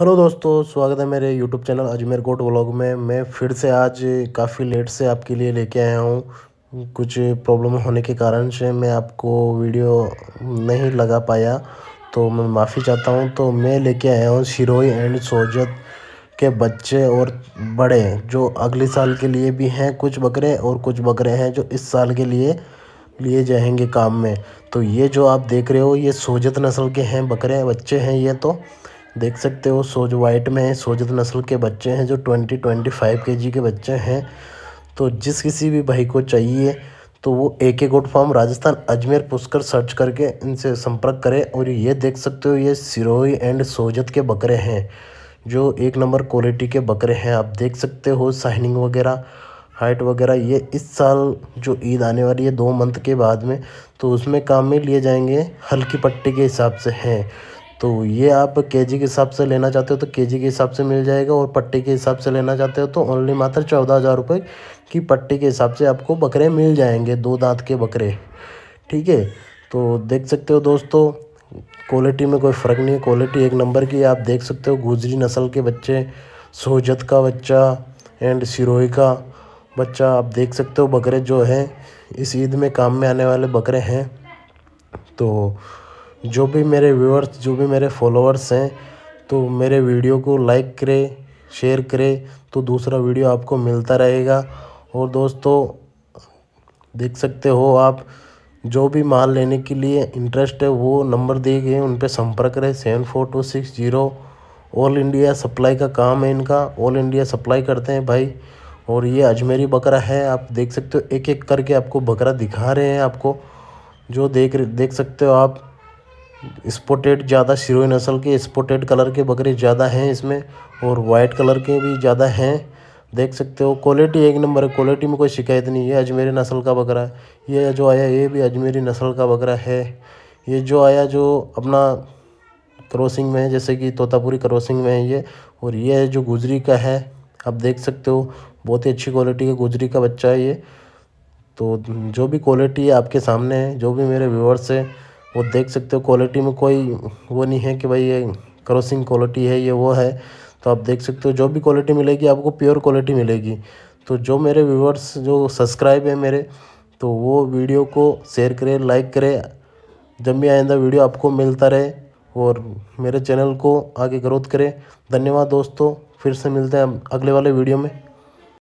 hello दोस्तों स्वागत है मेरे YouTube channel Ajmer goat vlog में मैं फिर से आज काफ़ी लेट से आपके लिए लेके आया हूँ कुछ प्रॉब्लम होने के कारण से मैं आपको वीडियो नहीं लगा पाया तो मैं माफ़ी चाहता हूँ तो मैं लेके आया हूँ सिरोही एंड सोजत के बच्चे और बड़े जो अगले साल के लिए भी हैं कुछ बकरे और कुछ बकरे हैं जो इस साल के लिए लिए जाएंगे काम में तो ये जो आप देख रहे हो ये सोजत नस्ल के हैं बकरे बच्चे हैं ये तो देख सकते हो सोज वाइट में सोजत नस्ल के बच्चे हैं जो ट्वेंटी ट्वेंटी फाइव के जी के बच्चे हैं तो जिस किसी भी भाई को चाहिए तो वो A K goat farm Rajasthan Ajmer Pushkar search करके इनसे संपर्क करें और ये देख सकते हो ये सिरोही एंड सोजत के बकरे हैं जो एक नंबर क्वालिटी के बकरे हैं आप देख सकते हो साइनिंग वगैरह हाइट वगैरह ये इस साल जो ईद आने वाली है दो मंथ के बाद में तो उसमें काम में लिए जाएंगे हल्की पट्टी के हिसाब से हैं तो ये आप केजी के हिसाब से लेना चाहते हो तो केजी के हिसाब से मिल जाएगा और पट्टी के हिसाब से लेना चाहते हो तो ओनली मात्र चौदह हज़ार रुपये की पट्टी के हिसाब से आपको बकरे मिल जाएंगे दो दांत के बकरे ठीक है तो देख सकते हो दोस्तों क्वालिटी में कोई फ़र्क नहीं है क्वालिटी एक नंबर की आप देख सकते हो गुजरी नस्ल के बच्चे सोजत का बच्चा एंड सिरोही का बच्चा आप देख सकते हो बकरे जो हैं इस ईद में काम में आने वाले बकरे हैं तो जो भी मेरे व्यूअर्स जो भी मेरे फॉलोअर्स हैं तो मेरे वीडियो को लाइक करें शेयर करें तो दूसरा वीडियो आपको मिलता रहेगा और दोस्तों देख सकते हो आप जो भी माल लेने के लिए इंटरेस्ट है वो नंबर दिए गए उन पर संपर्क करें seven four two six zero all India supply का काम है इनका ऑल इंडिया सप्लाई करते हैं भाई और ये अजमेरी बकरा है आप देख सकते हो एक एक करके आपको बकरा दिखा रहे हैं आपको जो देख देख सकते हो आप स्पोटेड ज़्यादा शिरोई नस्ल के स्पोटेड कलर के बकरे ज़्यादा हैं इसमें और वाइट कलर के भी ज़्यादा हैं देख सकते हो क्वालिटी एक नंबर है क्वालिटी में कोई शिकायत नहीं है अजमेरी नस्ल का बकरा है ये जो आया ये भी अजमेरी नस्ल का बकरा है ये जो आया जो अपना क्रॉसिंग में है जैसे कि तोतापुरी क्रॉसिंग में है ये और ये जो गुजरी का है आप देख सकते हो बहुत ही अच्छी क्वालिटी का गुजरी का बच्चा है ये तो जो भी क्वालिटी है आपके सामने है जो भी मेरे व्यूअर्स है वो देख सकते हो क्वालिटी में कोई वो नहीं है कि भाई ये क्रॉसिंग क्वालिटी है ये वो है तो आप देख सकते हो जो भी क्वालिटी मिलेगी आपको प्योर क्वालिटी मिलेगी तो जो मेरे व्यूवर्स जो सब्सक्राइब है मेरे तो वो वीडियो को शेयर करें लाइक करें जब भी आइंदा वीडियो आपको मिलता रहे और मेरे चैनल को आगे ग्रोथ करें धन्यवाद दोस्तों फिर से मिलते हैं अगले वाले वीडियो में